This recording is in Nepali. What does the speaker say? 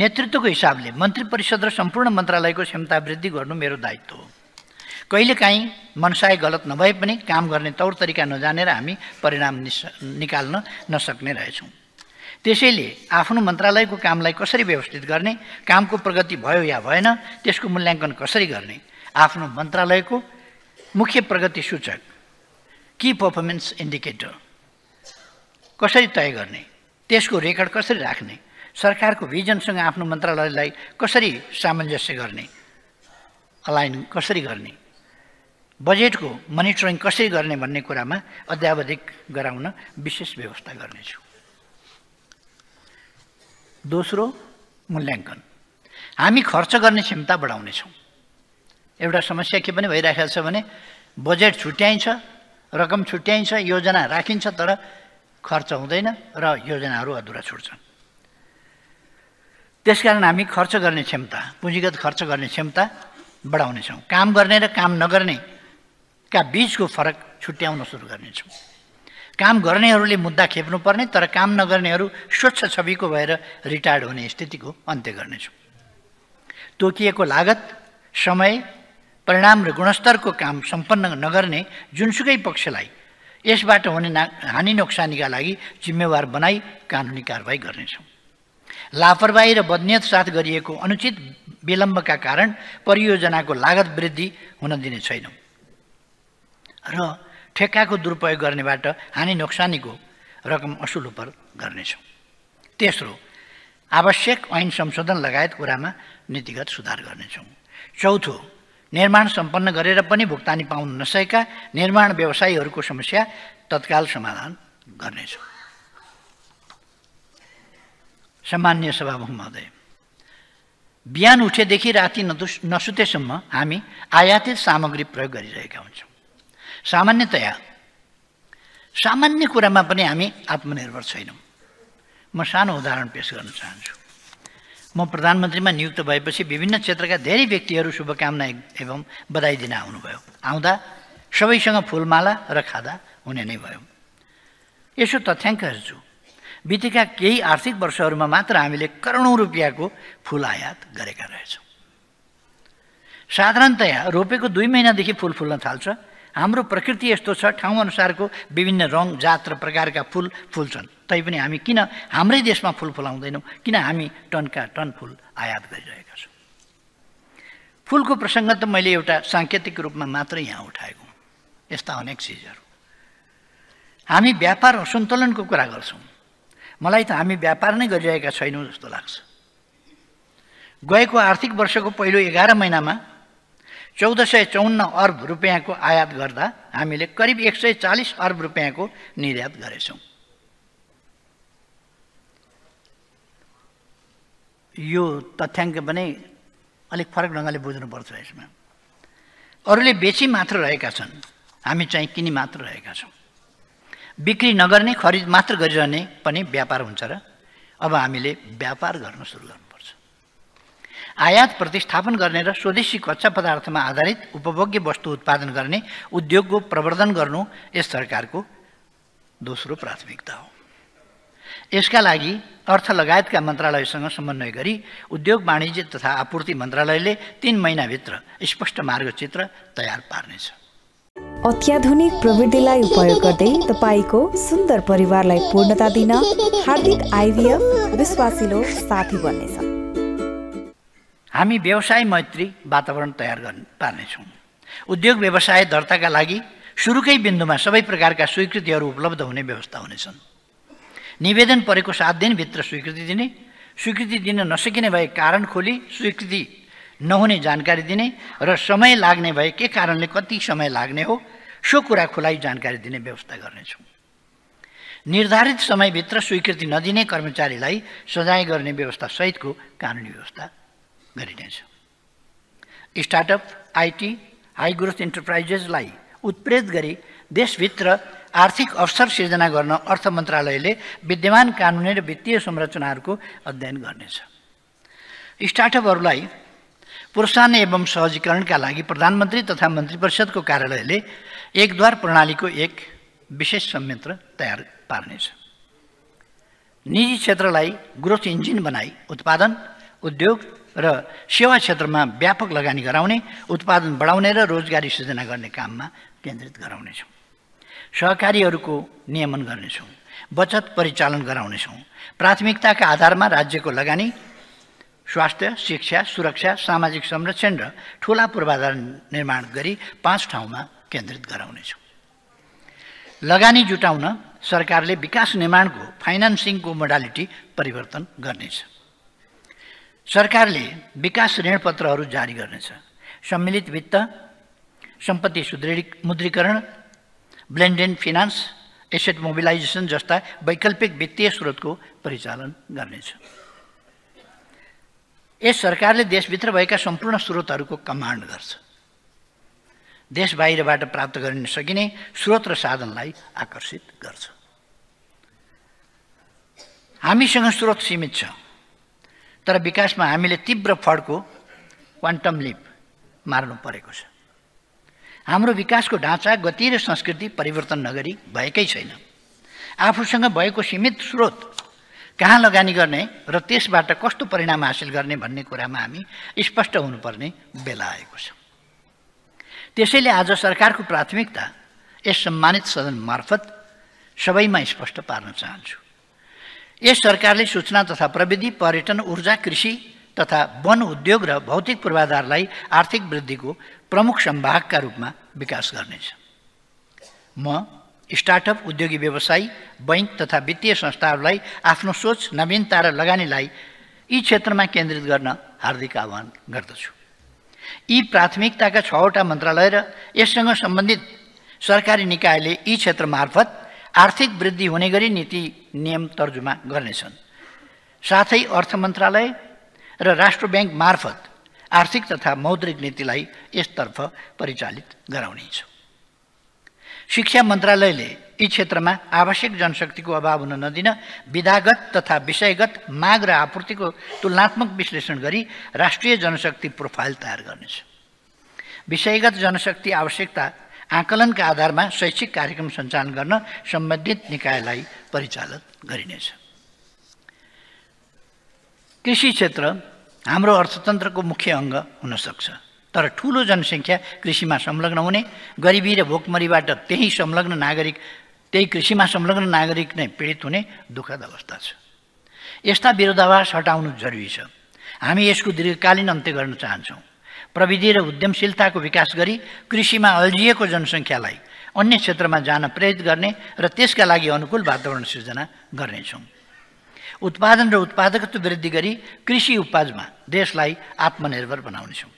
नेतृत्वको हिसाबले मन्त्री परिषद र सम्पूर्ण मन्त्रालयको क्षमता वृद्धि गर्नु मेरो दायित्व हो कहिलेकाहीँ मनसाय गलत नभए पनि काम गर्ने तौर तरिका नजानेर हामी परिणाम निस निकाल्न नसक्ने रहेछौँ त्यसैले आफ्नो मन्त्रालयको कामलाई कसरी व्यवस्थित गर्ने कामको प्रगति भयो या भएन त्यसको मूल्याङ्कन कसरी गर्ने आफ्नो मन्त्रालयको मुख्य प्रगति सूचक कि पर्फर्मेन्स इन्डिकेटर कसरी तय गर्ने त्यसको रेकर्ड कसरी राख्ने सरकारको भिजनसँग आफ्नो मन्त्रालयलाई कसरी सामञ्जस्य गर्ने अलाइन कसरी गर्ने बजेटको मोनिटरिङ कसरी गर्ने भन्ने कुरामा अध्यावधिक गराउन विशेष व्यवस्था गर्नेछु दोस्रो मूल्याङ्कन हामी खर्च गर्ने क्षमता बढाउनेछौँ एउटा समस्या के पनि भइराखेको छ भने बजेट छुट्याइन्छ रकम छुट्याइन्छ योजना राखिन्छ तर खर्च हुँदैन र योजनाहरू अधुरा छुट्छन् त्यसकारण हामी खर्च गर्ने क्षमता पुँजीगत खर्च गर्ने क्षमता बढाउनेछौँ काम गर्ने र काम नगर्नेका बिचको फरक छुट्याउन सुरु गर्नेछौँ काम गर्नेहरूले मुद्दा खेप्नुपर्ने तर काम नगर्नेहरू स्वच्छ छविको भएर रिटायर्ड हुने स्थितिको अन्त्य गर्नेछौँ तोकिएको लागत समय परिणाम र गुणस्तरको काम सम्पन्न नगर्ने जुनसुकै पक्षलाई यसबाट हुने ना हानि नोक्सानीका लागि जिम्मेवार बनाई कानुनी कारवाही गर्नेछौँ लापरवाही र बदनियत साथ गरिएको अनुचित विलम्बका कारण परियोजनाको लागत वृद्धि हुन दिने छैनौँ र ठेक्काको दुरुपयोग गर्नेबाट हानि नोक्सानीको रकम असुल उप गर्नेछौँ तेस्रो आवश्यक ऐन संशोधन लगायत कुरामा नीतिगत सुधार गर्नेछौँ चौथो निर्माण सम्पन्न गरेर पनि भुक्तानी पाउन नसकेका निर्माण व्यवसायीहरूको समस्या तत्काल समाधान गर्नेछौँ सामान्य सभा महोदय बिहान उठेदेखि राति नदुस नसुतेसम्म हामी आयातित सामग्री प्रयोग गरिरहेका हुन्छौँ सामान्यतया सामान्य कुरामा पनि हामी आत्मनिर्भर छैनौँ म सानो उदाहरण पेस गर्न चाहन्छु म प्रधानमन्त्रीमा नियुक्त भएपछि विभिन्न क्षेत्रका धेरै व्यक्तिहरू शुभकामना एवं बधाई दिन आउनुभयो आउँदा सबैसँग फुलमाला र खादा हुने नै भयो यसो तथ्याङ्कहरू बितेका केही आर्थिक वर्षहरूमा मात्र हामीले करोडौँ रुपियाँको फुल आयात गरेका रहेछौँ साधारणतया रोपेको दुई महिनादेखि फुल फुल्न थाल्छ हाम्रो प्रकृति यस्तो छ ठाउँ अनुसारको विभिन्न रङ जात र प्रकारका फुल फुल्छन् तैपनि हामी किन हाम्रै देशमा फुल फुलाउँदैनौँ किन हामी टनका टन फुल आयात गरिरहेका छौँ फुलको प्रसङ्ग त मैले एउटा साङ्केतिक रूपमा मात्रै यहाँ उठाएको यस्ता अनेक चिजहरू हामी व्यापार सन्तुलनको कुरा गर्छौँ मलाई त हामी व्यापार नै गरिरहेका छैनौँ जस्तो लाग्छ गएको आर्थिक वर्षको पहिलो एघार महिनामा चौध सय चौन्न अर्ब रुपियाँको आयात गर्दा हामीले करिब एक सय चालिस अर्ब रुपियाँको निर्यात गरेछौँ यो तथ्याङ्क पनि अलिक फरक ढङ्गले बुझ्नुपर्छ यसमा अरूले बेची मात्र रहेका छन् हामी चाहिँ किनी मात्र रहेका छौँ बिक्री नगर्ने खरिद मात्र गरिरहने पनि व्यापार हुन्छ र अब हामीले व्यापार गर्न सुरु गर्नुपर्छ आयात प्रतिस्थापन गर्ने र स्वदेशी कच्चा पदार्थमा आधारित उपभोग्य वस्तु उत्पादन गर्ने उद्योगको प्रवर्धन गर्नु यस सरकारको दोस्रो प्राथमिकता हो यसका लागि अर्थ लगायतका मन्त्रालयसँग समन्वय गरी उद्योग वाणिज्य तथा आपूर्ति मन्त्रालयले तिन महिनाभित्र स्पष्ट मार्गचित्र तयार पार्नेछ अत्याधुनिक प्रविधिलाई उपयोग गर्दै तपाईँको सुन्दर परिवारलाई पूर्णता दिन हार्दिक आइभिएफ विश्वासिलो साथी बन्नेछ हामी व्यवसाय मैत्री वातावरण तयार गर्न पार्नेछौँ उद्योग व्यवसाय दर्ताका लागि सुरुकै बिन्दुमा सबै प्रकारका स्वीकृतिहरू उपलब्ध हुने व्यवस्था हुनेछन् निवेदन परेको सात दिनभित्र स्वीकृति दिने स्वीकृति दिन नसकिने भए कारण खोली स्वीकृति नहुने जानकारी दिने र समय लाग्ने भए के कारणले कति समय लाग्ने हो सो कुरा खुलाई जानकारी दिने व्यवस्था गर्नेछौँ निर्धारित समयभित्र स्वीकृति नदिने कर्मचारीलाई सजाय गर्ने व्यवस्था सहितको कानुनी व्यवस्था गरिनेछ स्टार्टअप आइटी हाई ग्रोथ इन्टरप्राइजेसलाई उत्प्रेरित गरी देशभित्र आर्थिक अवसर सिर्जना गर्न अर्थ मन्त्रालयले विद्यमान कानुनी र वित्तीय संरचनाहरूको अध्ययन गर्नेछ स्टार्टअपहरूलाई प्रोत्साहन एवं सहजीकरण का लगी प्रधानमंत्री तथा को कार्यालय एक द्वार प्रणाली को एक विशेष संयंत्र तैयार पारने निजी क्षेत्र ग्रोथ इंजिन बनाई उत्पादन उद्योग र सेवा में व्यापक लगानी कराने उत्पादन बढ़ाने र रोजगारी सृजना करने काम में केन्द्रित सहकारी को निमन करने बचत परिचालन कराने प्राथमिकता का आधार में राज्य को लगानी स्वास्थ्य शिक्षा सुरक्षा सामाजिक संरक्षण र पूर्वाधार निर्माण गरी ठाव में केन्द्रित कराने लगानी सरकार ने विस निर्माण को फाइनेंसिंग को मोडालिटी परिवर्तन करने ने विस ऋणपत्र जारी करने सम्मिलित वित्त संपत्ति सुदृढी मुद्रीकरण ब्लेन्डेड फिनांस एसेट मोबिलाइजेशन जस्ता वैकल्पिक वित्तीय स्रोत को परिचालन करने यस सरकारले देशभित्र भएका सम्पूर्ण स्रोतहरूको कमान्ड गर्छ देश बाहिरबाट प्राप्त गर्न सकिने स्रोत र साधनलाई आकर्षित गर्छ हामीसँग स्रोत सीमित छ तर विकासमा हामीले तीव्र फड्को क्वान्टम लिप मार्नु परेको छ हाम्रो विकासको ढाँचा गति र संस्कृति परिवर्तन नगरी भएकै छैन आफूसँग भएको सीमित स्रोत कहाँ लगानी गर्ने र त्यसबाट कस्तो परिणाम हासिल गर्ने भन्ने कुरामा हामी स्पष्ट हुनुपर्ने बेला आएको छ त्यसैले आज सरकारको प्राथमिकता यस सम्मानित सदन मार्फत सबैमा स्पष्ट पार्न चाहन्छु यस सरकारले सूचना तथा प्रविधि पर्यटन ऊर्जा कृषि तथा वन उद्योग र भौतिक पूर्वाधारलाई आर्थिक वृद्धिको प्रमुख सम्भागका रूपमा विकास गर्नेछ म स्टार्टअप उद्योगी व्यवसायी बैङ्क तथा वित्तीय संस्थाहरूलाई आफ्नो सोच नवीनता र लगानीलाई यी क्षेत्रमा केन्द्रित गर्न हार्दिक आह्वान गर्दछु यी प्राथमिकताका छवटा मन्त्रालय र यससँग सम्बन्धित सरकारी निकायले यी क्षेत्र मार्फत आर्थिक वृद्धि हुने गरी नीति नियम तर्जुमा गर्नेछन् साथै अर्थ मन्त्रालय र राष्ट्र ब्याङ्क मार्फत आर्थिक तथा मौद्रिक नीतिलाई यसतर्फ परिचालित गराउनेछ शिक्षा मन्त्रालयले यी क्षेत्रमा आवश्यक जनशक्तिको अभाव हुन नदिन विधागत तथा विषयगत माग र आपूर्तिको तुलनात्मक विश्लेषण गरी राष्ट्रिय जनशक्ति प्रोफाइल तयार गर्नेछ विषयगत जनशक्ति आवश्यकता आकलनका आधारमा शैक्षिक कार्यक्रम सञ्चालन गर्न सम्बन्धित निकायलाई परिचालन गरिनेछ कृषि क्षेत्र हाम्रो अर्थतन्त्रको मुख्य अङ्ग हुनसक्छ तर ठुलो जनसङ्ख्या कृषिमा संलग्न हुने गरिबी र भोकमरीबाट त्यही संलग्न नागरिक त्यही कृषिमा संलग्न नागरिक नै पीडित हुने दुःखद अवस्था छ यस्ता विरोधाभास हटाउनु जरुरी छ हामी यसको दीर्घकालीन अन्त्य गर्न चाहन्छौँ प्रविधि र उद्यमशीलताको विकास गरी कृषिमा अल्झिएको जनसङ्ख्यालाई अन्य क्षेत्रमा जान प्रेरित गर्ने र त्यसका लागि अनुकूल वातावरण सिर्जना गर्नेछौँ उत्पादन र उत्पादकत्व वृद्धि गरी कृषि उपजमा देशलाई आत्मनिर्भर बनाउनेछौँ